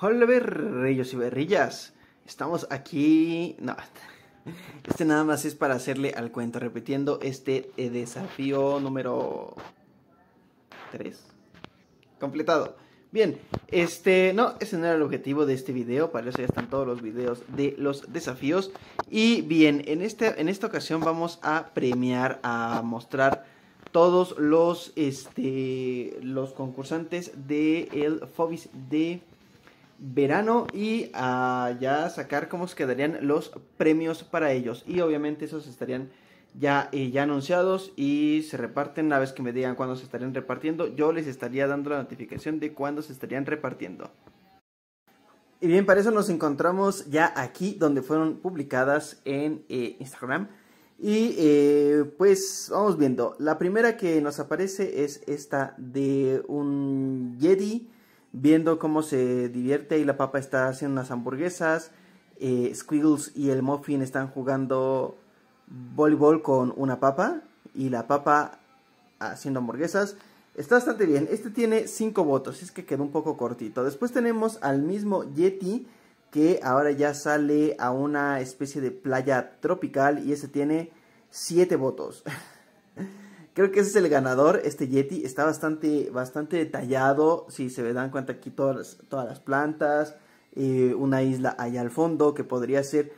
Hola berrillos y berrillas. Estamos aquí. No. Este nada más es para hacerle al cuento, repitiendo este eh, desafío número 3. Completado. Bien, este, no, ese no era el objetivo de este video, para eso ya están todos los videos de los desafíos. Y bien, en, este, en esta ocasión vamos a premiar, a mostrar todos los, este, los concursantes de el Fobis de verano y ya sacar cómo se quedarían los premios para ellos. Y obviamente esos estarían ya, eh, ya anunciados y se reparten una vez que me digan cuándo se estarían repartiendo. Yo les estaría dando la notificación de cuándo se estarían repartiendo. Y bien, para eso nos encontramos ya aquí donde fueron publicadas en eh, Instagram. Y eh, pues vamos viendo. La primera que nos aparece es esta de un Jedi viendo cómo se divierte y la papa está haciendo unas hamburguesas. Eh, Squiggles y el Muffin están jugando voleibol con una papa y la papa haciendo hamburguesas. Está bastante bien. Este tiene 5 votos, es que quedó un poco cortito. Después tenemos al mismo Yeti que ahora ya sale a una especie de playa tropical y ese tiene 7 votos. Creo que ese es el ganador, este Yeti. Está bastante, bastante detallado. Si se dan cuenta aquí todas, todas las plantas. Eh, una isla allá al fondo que podría ser...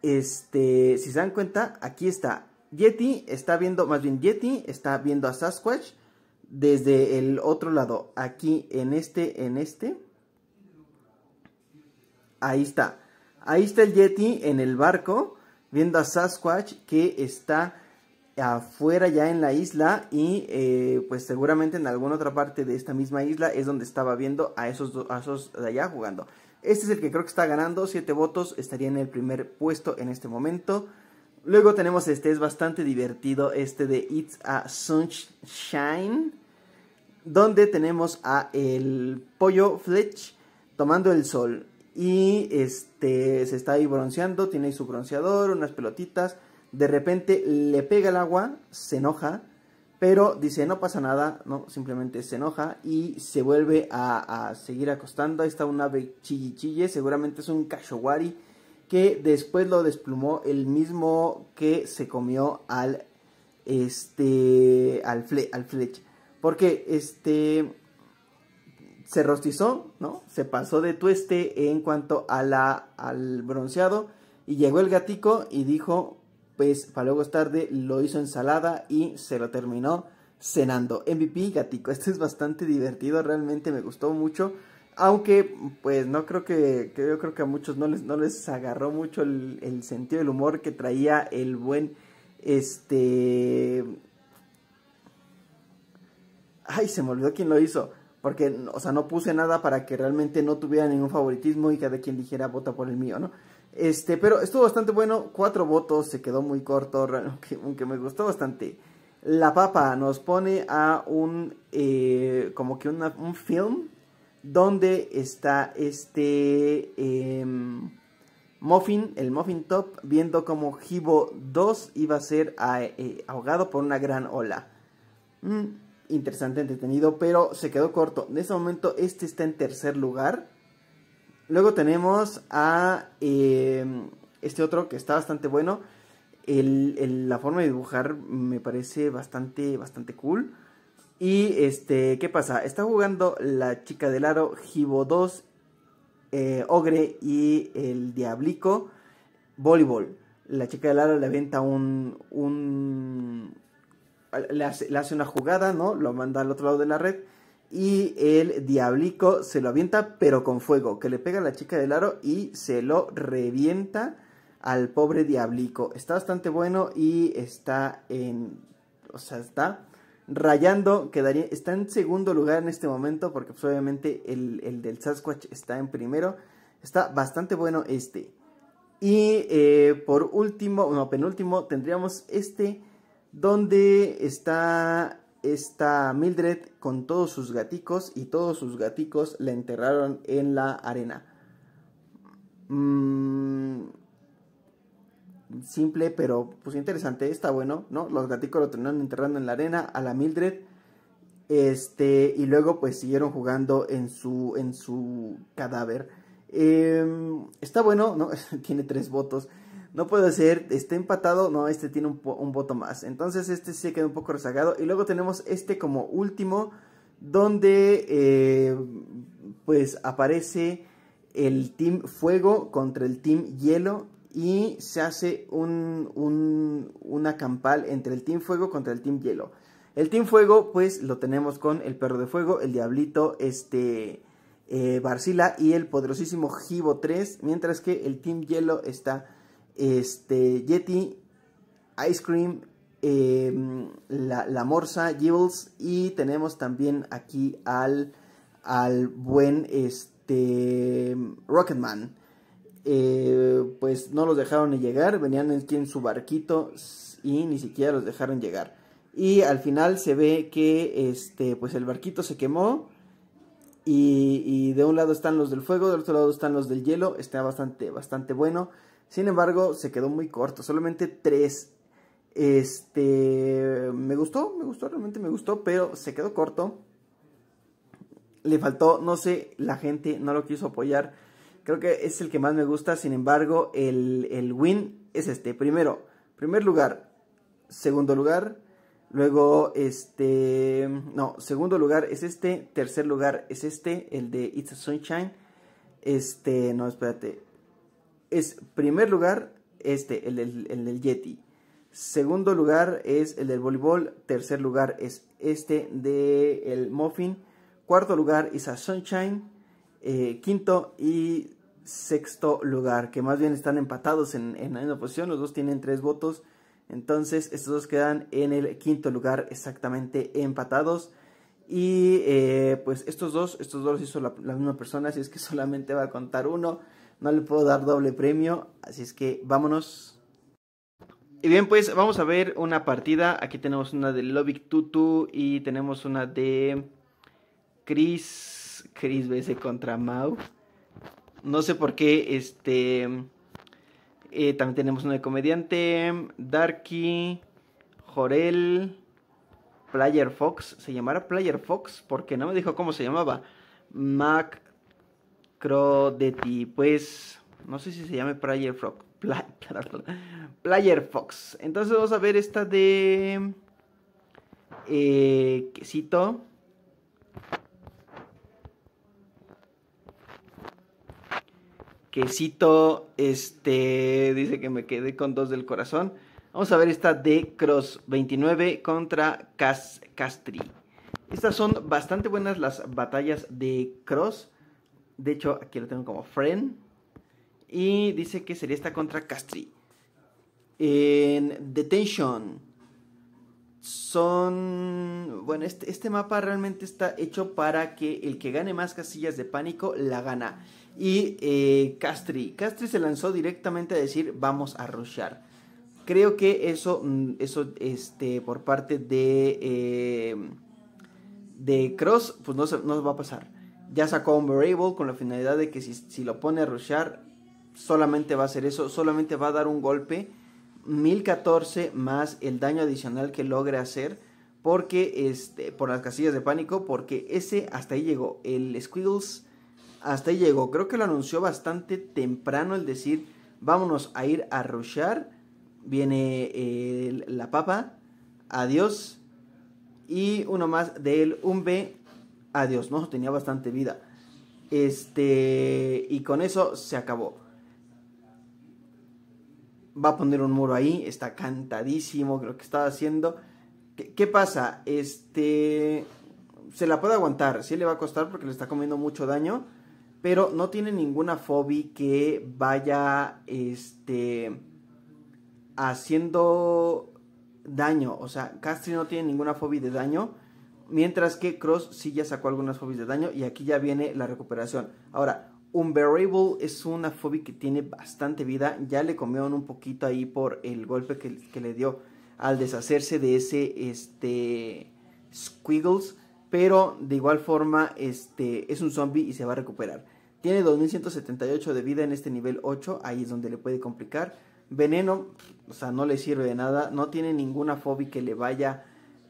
Este, si se dan cuenta, aquí está. Yeti está viendo, más bien Yeti está viendo a Sasquatch desde el otro lado. Aquí en este, en este. Ahí está. Ahí está el Yeti en el barco viendo a Sasquatch que está afuera ya en la isla y eh, pues seguramente en alguna otra parte de esta misma isla es donde estaba viendo a esos, a esos de allá jugando. Este es el que creo que está ganando, 7 votos, estaría en el primer puesto en este momento. Luego tenemos este, es bastante divertido, este de It's a Sunshine, donde tenemos a el pollo Fletch tomando el sol. Y este se está ahí bronceando, tiene su bronceador, unas pelotitas de repente le pega el agua, se enoja, pero dice no pasa nada, no, simplemente se enoja y se vuelve a, seguir acostando. Ahí está un ave chillichille, seguramente es un cachowari que después lo desplumó el mismo que se comió al este Porque este se rostizó, ¿no? Se pasó de tueste en cuanto a la, al bronceado. Y llegó el gatico y dijo, pues para luego es tarde lo hizo ensalada y se lo terminó cenando. MVP Gatico, este es bastante divertido, realmente me gustó mucho. Aunque, pues no creo que, yo creo que a muchos no les, no les agarró mucho el, el, sentido del humor que traía el buen, este... Ay, se me olvidó quién lo hizo. Porque, o sea, no puse nada para que realmente no tuviera ningún favoritismo y cada quien dijera vota por el mío, ¿no? Este, pero estuvo bastante bueno, cuatro votos, se quedó muy corto, aunque, me gustó bastante. La Papa nos pone a un, eh, como que un film donde está este em, Muffin, el Muffin Top, viendo como Hibo 2 iba a ser eh, eh, ahogado por una gran ola. Mm, interesante, entretenido, pero se quedó corto. En ese momento este está en tercer lugar Luego tenemos a em, este otro que está bastante bueno. El, la forma de dibujar me parece bastante, bastante cool. Y este, ¿qué pasa? Está jugando la chica del aro, Jibo 2, eh, Ogre y el Diablico, voleibol. La chica del aro le venta un. un le hace una jugada, ¿no? Lo manda al otro lado de la red y el diablico se lo avienta, pero con fuego, que le pega a la chica del aro y se lo revienta al pobre diablico. Está bastante bueno y está en... O sea, está rayando, quedaría... Está en segundo lugar en este momento porque pues, obviamente el, del Sasquatch está en primero. Está bastante bueno este. Y eh, por último, o penúltimo, tendríamos este donde está esta Mildred con todos sus gaticos y todos sus gaticos la enterraron en la arena. Mm, simple pero pues interesante, está bueno, ¿no? Los gaticos lo terminaron enterrando en la arena a la Mildred. Este, y luego pues siguieron jugando en su, en su cadáver. Em, está bueno, ¿no? Tiene tres votos. No puede ser, está empatado, no, este tiene un, voto más. Entonces este se queda un poco rezagado. Y luego tenemos este como último, donde eh, pues aparece el Team Fuego contra el Team Hielo y se hace un, un, una campal entre el Team Fuego contra el Team Hielo. El Team Fuego, pues lo tenemos con el Perro de Fuego, el Diablito, este eh, Barcila y el poderosísimo Gibo 3, mientras que el Team Hielo está este, Yeti, Ice Cream, em, la, Morsa, Gibbles y tenemos también aquí al, al buen este, Rocketman. Eh, pues no los dejaron llegar, venían aquí en su barquito y ni siquiera los dejaron llegar. Y al final se ve que este, pues el barquito se quemó. Y, y de un lado están los del fuego, del otro lado están los del hielo. Está bastante, bastante bueno. Sin embargo, se quedó muy corto, solamente tres. Este, me gustó, me gustó, realmente me gustó, pero se quedó corto. Le faltó, no sé, la gente no lo quiso apoyar. Creo que es el que más me gusta, sin embargo, el, el win es este. Primero, primer lugar, segundo lugar, luego este, no, segundo lugar es este, tercer lugar es este, el de It's a Sunshine. Este, no, espérate, es primer lugar este, el del, el Yeti. Segundo lugar es el del voleibol. Tercer lugar es este del el Muffin. Cuarto lugar es a Sunshine. Eh, quinto y sexto lugar, que más bien están empatados en, la misma posición. Los dos tienen tres votos. Entonces, estos dos quedan en el quinto lugar exactamente empatados. Y eh, pues estos dos, estos dos los hizo la, la misma persona, así es que solamente va a contar uno no le puedo dar doble premio, así es que vámonos. Y bien, pues vamos a ver una partida. Aquí tenemos una de Lovic Tutu y tenemos una de Chris, Chris BC contra Mau. No sé por qué, este... Eh, también tenemos una de comediante, Darky, Jorel, Player Fox. ¿Se llamará Player Fox? Porque no me dijo cómo se llamaba. Mac de ti, pues, no sé si se llame Player Player Fox. Entonces vamos a ver esta de... Eh, quesito. Quesito, este, dice que me quedé con dos del corazón. Vamos a ver esta de Cross 29 contra Castri. Estas son bastante buenas las batallas de Cross. De hecho, aquí lo tengo como friend. Y dice que sería esta contra Castri. En Detention. Son. Bueno, este, este mapa realmente está hecho para que el que gane más casillas de pánico la gana. Y eh, Castri. Castri se lanzó directamente a decir: Vamos a rushar. Creo que eso, mm, eso este, por parte de. Eh, de Cross, pues no, no va a pasar. Ya sacó un variable con la finalidad de que si, lo pone a rushar, solamente va a hacer eso, solamente va a dar un golpe. 1014 más el daño adicional que logre hacer porque este por las casillas de pánico porque ese hasta ahí llegó el Squiggles hasta ahí llegó creo que lo anunció bastante temprano el decir vámonos a ir a rushar viene eh, la papa adiós y uno más de él. Un b Adiós, no, tenía bastante vida. Este, y con eso se acabó. Va a poner un muro ahí, está cantadísimo lo que estaba haciendo. ¿Qué, pasa? Este, se la puede aguantar, sí le va a costar porque le está comiendo mucho daño, pero no tiene ninguna fobia que vaya, este, haciendo daño. O sea, Castri no tiene ninguna fobia de daño Mientras que Cross sí ya sacó algunas fobias de daño y aquí ya viene la recuperación. Ahora, Unbearable es una fobia que tiene bastante vida. Ya le comieron un poquito ahí por el golpe que, le dio al deshacerse de ese este, Squiggles. Pero de igual forma este, es un zombie y se va a recuperar. Tiene 2178 de vida en este nivel 8. Ahí es donde le puede complicar. Veneno, o sea, no le sirve de nada. No tiene ninguna fobia que le vaya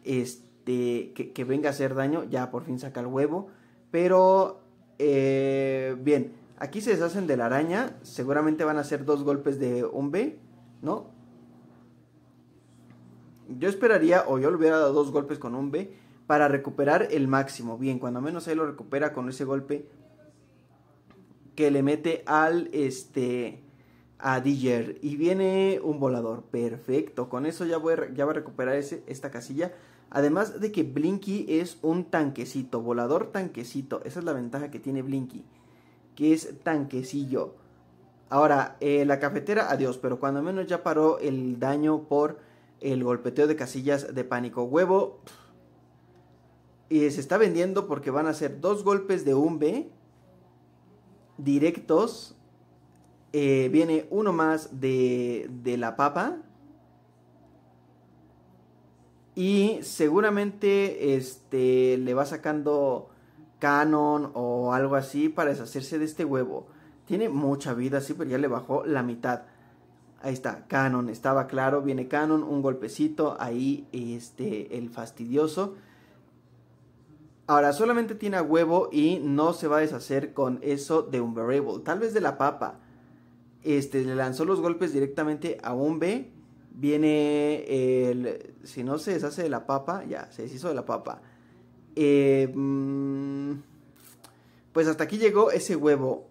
este, que, venga a hacer daño, ya por fin saca el huevo. Pero, eh, bien, aquí se deshacen de la araña, seguramente van a hacer dos golpes de un B, ¿no? Yo esperaría, o yo le hubiera dado dos golpes con un B, para recuperar el máximo. Bien, cuando menos ahí lo recupera con ese golpe que le mete al, este, a Diger. Y viene un volador, perfecto. Con eso ya, voy, ya va a recuperar ese, esta casilla. Además de que Blinky es un tanquecito, volador tanquecito. Esa es la ventaja que tiene Blinky, que es tanquecillo. Ahora, eh, la cafetera, adiós, pero cuando menos ya paró el daño por el golpeteo de casillas de pánico. Huevo. Y se está vendiendo porque van a ser dos golpes de un directos. Eh, viene uno más de, de la papa y seguramente este, le va sacando Canon o algo así para deshacerse de este huevo. Tiene mucha vida, sí, pero ya le bajó la mitad. Ahí está, Canon, estaba claro, viene Canon, un golpecito, ahí este, el fastidioso. Ahora, solamente tiene huevo y no se va a deshacer con eso de un variable, tal vez de la papa. Este, le lanzó los golpes directamente a un B Viene, el, si no se deshace de la papa, ya, se deshizo de la papa. Eh, mm, pues hasta aquí llegó ese huevo.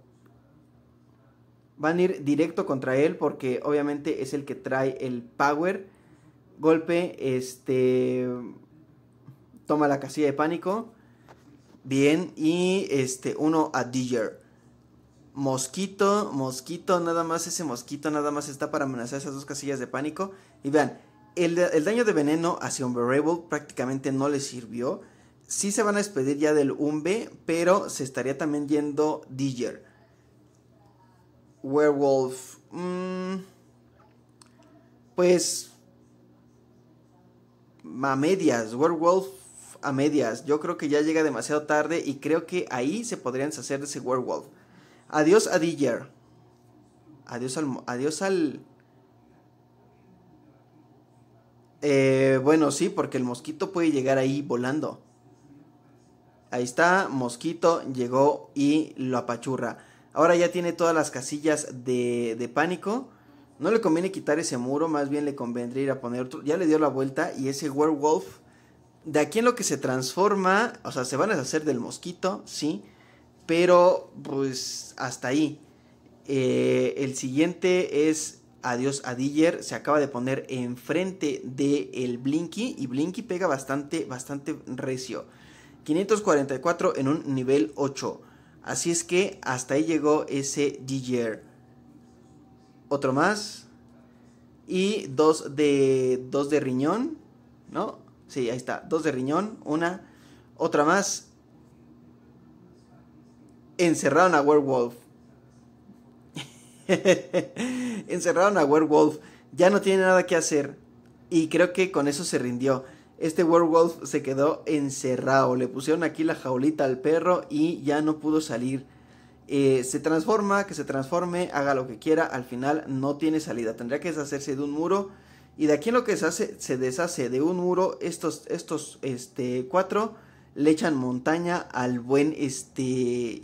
Van a ir directo contra él porque obviamente es el que trae el power. Golpe, este... Toma la casilla de pánico. Bien, y este, uno a Digger mosquito, mosquito, nada más ese mosquito, nada más está para amenazar esas dos casillas de pánico. Y vean, el, daño de veneno hacia variable prácticamente no le sirvió. Sí se van a despedir ya del Umbe, pero se estaría también yendo Digger. Werewolf. Mm, pues... A medias, Werewolf a medias. Yo creo que ya llega demasiado tarde y creo que ahí se podrían deshacer de ese Werewolf. Adiós a DJ. Adiós al. Adiós al. Eh, bueno, sí, porque el mosquito puede llegar ahí volando. Ahí está, mosquito llegó y lo apachurra. Ahora ya tiene todas las casillas de, de pánico. No le conviene quitar ese muro, más bien le convendría ir a poner otro. Ya le dio la vuelta y ese werewolf. De aquí en lo que se transforma, o sea, se van a deshacer del mosquito, sí pero pues hasta ahí. Eh, el siguiente es Adiós a DJ. Se acaba de poner enfrente de el Blinky. Y Blinky pega bastante, bastante recio. 544 en un nivel 8. Así es que hasta ahí llegó ese DJ. Otro más. Y dos de, dos de riñón. ¿No? Sí, ahí está. Dos de riñón. Una. Otra más encerraron a Werewolf. encerraron a Werewolf, ya no tiene nada que hacer y creo que con eso se rindió. Este Werewolf se quedó encerrado, le pusieron aquí la jaulita al perro y ya no pudo salir. Eh, se transforma, que se transforme, haga lo que quiera, al final no tiene salida, tendría que deshacerse de un muro. Y de aquí en lo que se hace, se deshace de un muro, estos, estos este, cuatro le echan montaña al buen este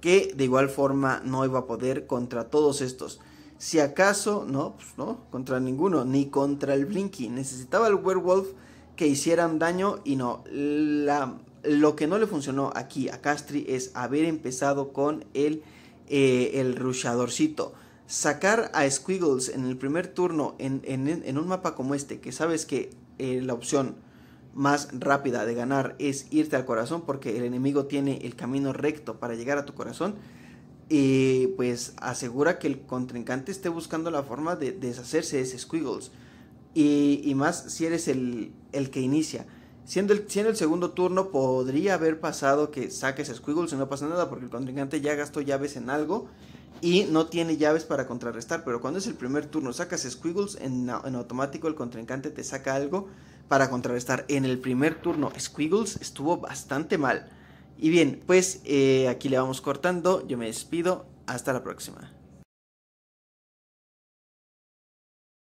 que de igual forma no iba a poder contra todos estos. Si acaso, no, pues no, contra ninguno, ni contra el Blinky. Necesitaba el werewolf que hicieran daño y no. lo que no le funcionó aquí a Castri es haber empezado con el, eh, rushadorcito. Sacar a Squiggles en el primer turno en, un mapa como este, que sabes que eh, la opción más rápida de ganar es irte al corazón porque el enemigo tiene el camino recto para llegar a tu corazón y pues asegura que el contrincante esté buscando la forma de deshacerse de ese squiggles y, más si eres el, que inicia siendo el, el segundo turno podría haber pasado que saques squiggles y no pasa nada porque el contrincante ya gastó llaves en algo y no tiene llaves para contrarrestar pero cuando es el primer turno sacas squiggles en, en automático el contrincante te saca algo para contrarrestar en el primer turno. Squiggles estuvo bastante mal. Y bien, pues eh, aquí le vamos cortando. Yo me despido. Hasta la próxima.